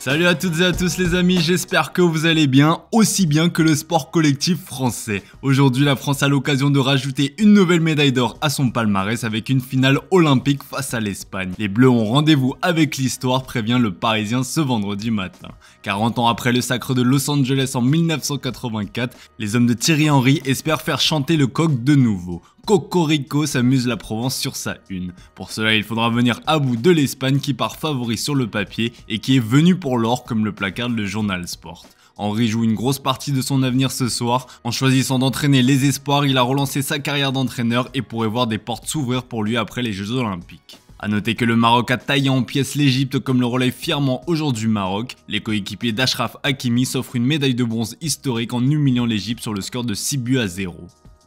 Salut à toutes et à tous les amis, j'espère que vous allez bien, aussi bien que le sport collectif français. Aujourd'hui, la France a l'occasion de rajouter une nouvelle médaille d'or à son palmarès avec une finale olympique face à l'Espagne. Les Bleus ont rendez-vous avec l'histoire, prévient le Parisien ce vendredi matin. 40 ans après le sacre de Los Angeles en 1984, les hommes de Thierry Henry espèrent faire chanter le coq de nouveau. Cocorico s'amuse la Provence sur sa une. Pour cela, il faudra venir à bout de l'Espagne qui part favori sur le papier et qui est venu pour l'or comme le placard le journal Sport. Henri joue une grosse partie de son avenir ce soir. En choisissant d'entraîner les espoirs, il a relancé sa carrière d'entraîneur et pourrait voir des portes s'ouvrir pour lui après les Jeux Olympiques. A noter que le Maroc a taillé en pièces l'Égypte comme le relève fièrement aujourd'hui Maroc. Les coéquipiers d'Ashraf Hakimi s'offrent une médaille de bronze historique en humiliant l'Égypte sur le score de 6 buts à 0.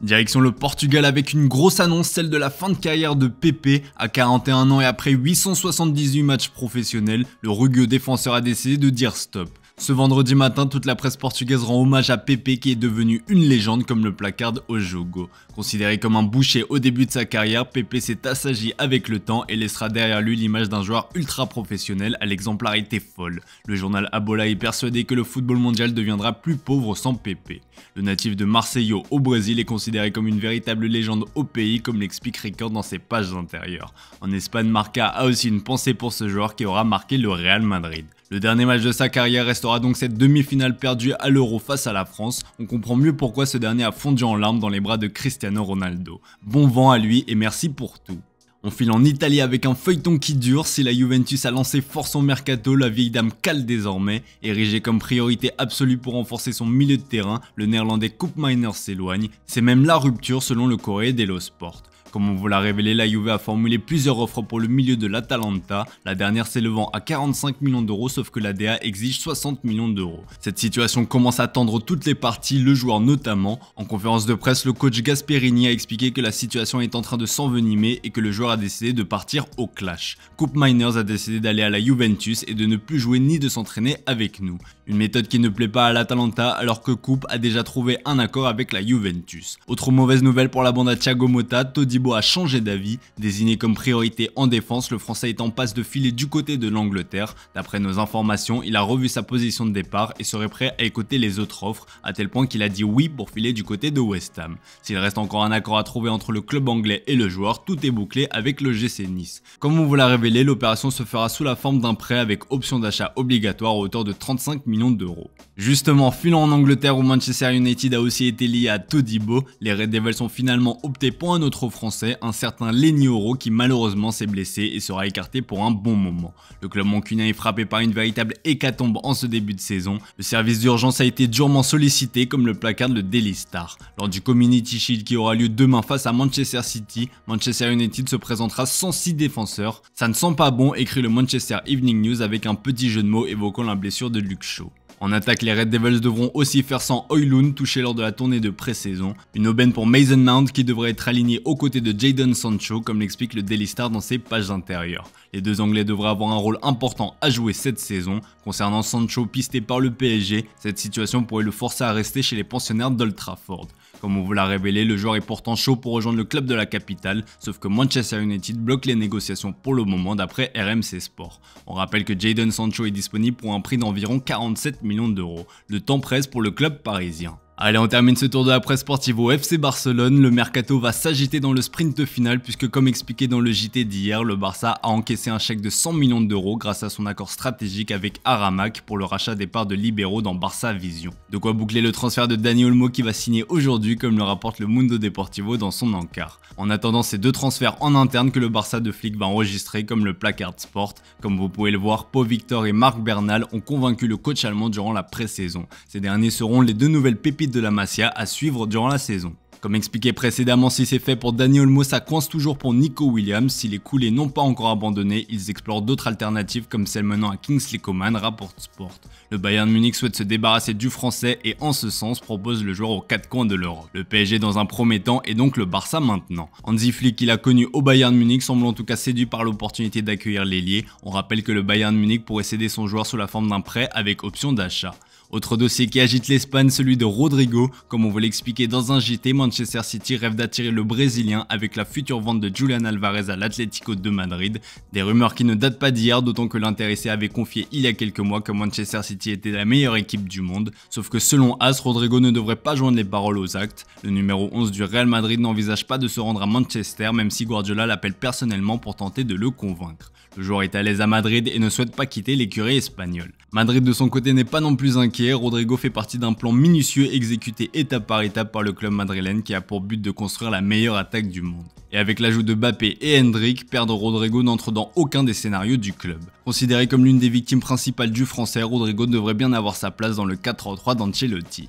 Direction le Portugal avec une grosse annonce, celle de la fin de carrière de Pepe. À 41 ans et après 878 matchs professionnels, le rugueux défenseur a décidé de dire stop. Ce vendredi matin, toute la presse portugaise rend hommage à Pepe qui est devenu une légende comme le placard au Jogo. Considéré comme un boucher au début de sa carrière, Pepe s'est assagi avec le temps et laissera derrière lui l'image d'un joueur ultra professionnel à l'exemplarité folle. Le journal Abola est persuadé que le football mondial deviendra plus pauvre sans Pepe. Le natif de Marseille au Brésil est considéré comme une véritable légende au pays comme l'explique Ricard dans ses pages intérieures. En Espagne, Marca a aussi une pensée pour ce joueur qui aura marqué le Real Madrid. Le dernier match de sa carrière restera donc cette demi-finale perdue à l'Euro face à la France. On comprend mieux pourquoi ce dernier a fondu en larmes dans les bras de Cristiano Ronaldo. Bon vent à lui et merci pour tout. On file en Italie avec un feuilleton qui dure, si la Juventus a lancé fort son mercato, la vieille dame cale désormais. Érigée comme priorité absolue pour renforcer son milieu de terrain, le néerlandais Coupe Miner s'éloigne, c'est même la rupture selon le Corée dello Sport. Comme on vous l'a révélé, la Juve a formulé plusieurs offres pour le milieu de l'Atalanta, la dernière s'élevant à 45 millions d'euros sauf que la DA exige 60 millions d'euros. Cette situation commence à tendre toutes les parties, le joueur notamment. En conférence de presse, le coach Gasperini a expliqué que la situation est en train de s'envenimer et que le joueur a décidé de partir au clash. Coupe Miners a décidé d'aller à la Juventus et de ne plus jouer ni de s'entraîner avec nous. Une méthode qui ne plaît pas à l'Atalanta alors que Coupe a déjà trouvé un accord avec la Juventus. Autre mauvaise nouvelle pour la bande à Thiago Motta, Todi a changé d'avis, désigné comme priorité en défense, le Français est en passe de filer du côté de l'Angleterre. D'après nos informations, il a revu sa position de départ et serait prêt à écouter les autres offres, à tel point qu'il a dit oui pour filer du côté de West Ham. S'il reste encore un accord à trouver entre le club anglais et le joueur, tout est bouclé avec le GC Nice. Comme on vous l'a révélé, l'opération se fera sous la forme d'un prêt avec option d'achat obligatoire à hauteur de 35 millions d'euros. Justement, filant en Angleterre où Manchester United a aussi été lié à Todibo, les Red Devils ont finalement opté pour un autre français, un certain Lenny Oro qui malheureusement s'est blessé et sera écarté pour un bon moment. Le club mancunien est frappé par une véritable hécatombe en ce début de saison. Le service d'urgence a été durement sollicité comme le placard de Daily Star. Lors du Community Shield qui aura lieu demain face à Manchester City, Manchester United se présentera sans six défenseurs. Ça ne sent pas bon, écrit le Manchester Evening News avec un petit jeu de mots évoquant la blessure de Luke Shaw. En attaque, les Red Devils devront aussi faire sans Oilun, touché lors de la tournée de pré-saison. Une aubaine pour Mason Mount qui devrait être aligné aux côtés de jaden Sancho, comme l'explique le Daily Star dans ses pages intérieures. Les deux Anglais devraient avoir un rôle important à jouer cette saison. Concernant Sancho pisté par le PSG, cette situation pourrait le forcer à rester chez les pensionnaires d'Old Trafford. Comme on vous l'a révélé, le joueur est pourtant chaud pour rejoindre le club de la capitale, sauf que Manchester United bloque les négociations pour le moment d'après RMC Sport. On rappelle que Jaden Sancho est disponible pour un prix d'environ 47 millions millions d'euros. Le temps presse pour le club parisien. Allez, on termine ce tour de la presse sportive au FC Barcelone. Le mercato va s'agiter dans le sprint final puisque comme expliqué dans le JT d'hier, le Barça a encaissé un chèque de 100 millions d'euros grâce à son accord stratégique avec Aramac pour le rachat des parts de libéraux dans Barça Vision. De quoi boucler le transfert de Dani Olmo qui va signer aujourd'hui comme le rapporte le Mundo Deportivo dans son encart. En attendant ces deux transferts en interne que le Barça de flic va enregistrer comme le placard sport. Comme vous pouvez le voir, Pau Victor et Marc Bernal ont convaincu le coach allemand durant la pré-saison. Ces derniers seront les deux nouvelles pépites de la Masia à suivre durant la saison. Comme expliqué précédemment, si c'est fait pour Daniel Olmo, ça coince toujours pour Nico Williams. Si les coulées n'ont pas encore abandonné, ils explorent d'autres alternatives comme celle menant à Kingsley Coman, rapporte Sport. Le Bayern Munich souhaite se débarrasser du français et en ce sens propose le joueur aux quatre coins de l'Europe. Le PSG dans un premier temps et donc le Barça maintenant. Hansi Flick, qui a connu au Bayern Munich, semble en tout cas séduit par l'opportunité d'accueillir l'ailier. On rappelle que le Bayern Munich pourrait céder son joueur sous la forme d'un prêt avec option d'achat. Autre dossier qui agite l'Espagne, celui de Rodrigo. Comme on vous l'expliquait dans un JT, Manchester City rêve d'attirer le Brésilien avec la future vente de Julian Alvarez à l'Atlético de Madrid. Des rumeurs qui ne datent pas d'hier, d'autant que l'intéressé avait confié il y a quelques mois que Manchester City était la meilleure équipe du monde. Sauf que selon As, Rodrigo ne devrait pas joindre les paroles aux actes. Le numéro 11 du Real Madrid n'envisage pas de se rendre à Manchester, même si Guardiola l'appelle personnellement pour tenter de le convaincre. Le joueur est à l'aise à Madrid et ne souhaite pas quitter l'écurie espagnole. Madrid de son côté n'est pas non plus inquiet Rodrigo fait partie d'un plan minutieux exécuté étape par étape par le club madrilène qui a pour but de construire la meilleure attaque du monde. Et avec l'ajout de Bappé et Hendrick, perdre Rodrigo n'entre dans aucun des scénarios du club. Considéré comme l'une des victimes principales du français, Rodrigo devrait bien avoir sa place dans le 4-3 d'Ancelotti.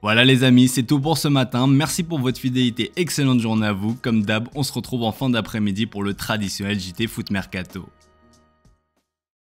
Voilà les amis, c'est tout pour ce matin. Merci pour votre fidélité, excellente journée à vous. Comme d'hab, on se retrouve en fin d'après-midi pour le traditionnel JT Foot Mercato.